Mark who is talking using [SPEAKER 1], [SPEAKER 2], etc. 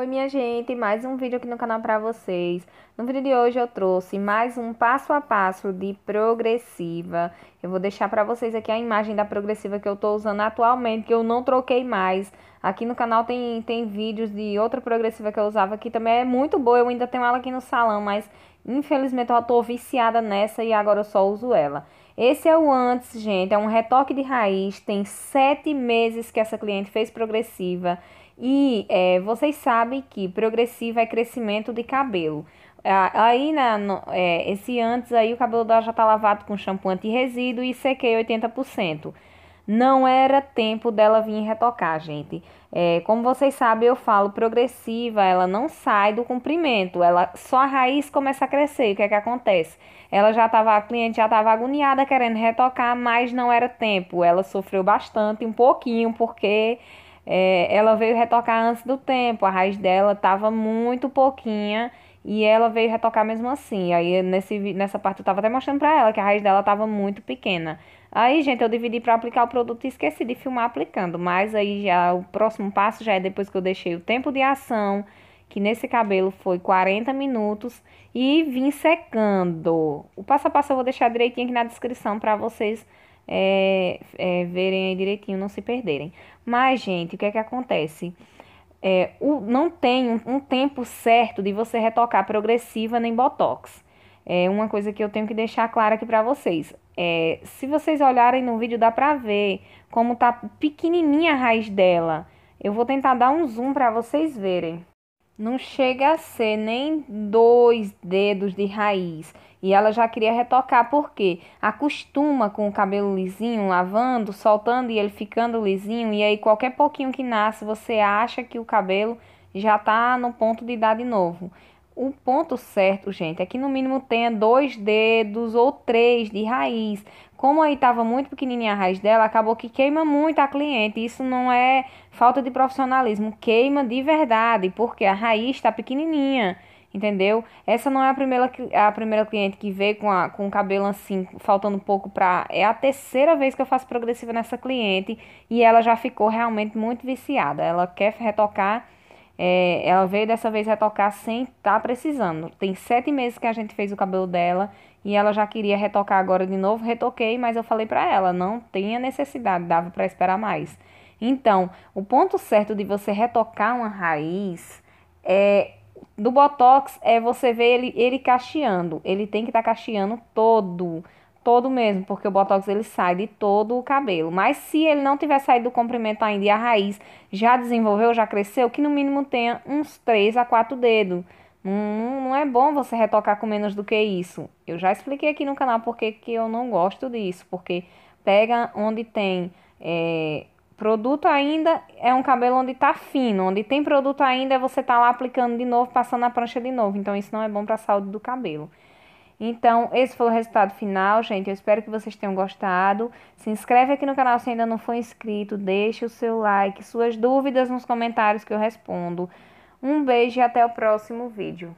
[SPEAKER 1] Oi minha gente, mais um vídeo aqui no canal para vocês. No vídeo de hoje eu trouxe mais um passo a passo de progressiva. Eu vou deixar para vocês aqui a imagem da progressiva que eu estou usando atualmente, que eu não troquei mais. Aqui no canal tem, tem vídeos de outra progressiva que eu usava, que também é muito boa, eu ainda tenho ela aqui no salão, mas infelizmente eu tô viciada nessa e agora eu só uso ela. Esse é o antes, gente, é um retoque de raiz, tem sete meses que essa cliente fez progressiva e é, vocês sabem que progressivo é crescimento de cabelo. Aí, né no, é, esse antes, aí o cabelo dela já tá lavado com shampoo anti-resíduo e sequei 80%. Não era tempo dela vir retocar, gente. É, como vocês sabem, eu falo progressiva, ela não sai do comprimento, ela só a raiz começa a crescer. O que é que acontece? Ela já estava, a cliente já estava agoniada querendo retocar, mas não era tempo. Ela sofreu bastante, um pouquinho, porque é, ela veio retocar antes do tempo, a raiz dela tava muito pouquinha e ela veio retocar mesmo assim. Aí nesse, nessa parte eu tava até mostrando pra ela que a raiz dela tava muito pequena. Aí, gente, eu dividi para aplicar o produto e esqueci de filmar aplicando, mas aí já o próximo passo já é depois que eu deixei o tempo de ação, que nesse cabelo foi 40 minutos e vim secando. O passo a passo eu vou deixar direitinho aqui na descrição para vocês é, é, verem aí direitinho, não se perderem. Mas, gente, o que é que acontece? É, o, não tem um, um, tempo certo de você retocar progressiva nem botox. É uma coisa que eu tenho que deixar clara aqui para vocês. É, se vocês olharem no vídeo, dá pra ver como tá pequenininha a raiz dela. Eu vou tentar dar um zoom para vocês verem não chega a ser nem dois dedos de raiz. E ela já queria retocar, porque acostuma com o cabelo lisinho, lavando, soltando e ele ficando lisinho. E aí, qualquer pouquinho que nasce, você acha que o cabelo já está no ponto de dar de novo. O ponto certo, gente, é que no mínimo tenha dois dedos ou três de raiz. Como aí tava muito pequenininha a raiz dela, acabou que queima muito a cliente. Isso não é falta de profissionalismo, queima de verdade, porque a raiz está pequenininha, entendeu? Essa não é a primeira, a primeira cliente que veio com, a, com o cabelo assim, faltando pouco para... É a terceira vez que eu faço progressiva nessa cliente e ela já ficou realmente muito viciada. Ela quer retocar é, ela veio dessa vez retocar sem estar tá precisando. Tem sete meses que a gente fez o cabelo dela e ela já queria retocar agora de novo. Retoquei, mas eu falei para ela, não tinha necessidade, dava para esperar mais. Então, o ponto certo de você retocar uma raiz é do botox é você ver ele ele cacheando. Ele tem que estar tá cacheando todo todo mesmo, porque o botox ele sai de todo o cabelo. Mas se ele não tiver saído do comprimento ainda e a raiz já desenvolveu, já cresceu, que no mínimo tenha uns 3 a 4 dedos. Hum, não é bom você retocar com menos do que isso. Eu já expliquei aqui no canal porque que eu não gosto disso, porque pega onde tem é, produto ainda, é um cabelo onde tá fino, onde tem produto ainda, você tá lá aplicando de novo, passando a prancha de novo. Então isso não é bom para a saúde do cabelo. Então, esse foi o resultado final, gente. Eu espero que vocês tenham gostado. Se inscreve aqui no canal se ainda não for inscrito. Deixe o seu like, suas dúvidas nos comentários que eu respondo. Um beijo e até o próximo vídeo.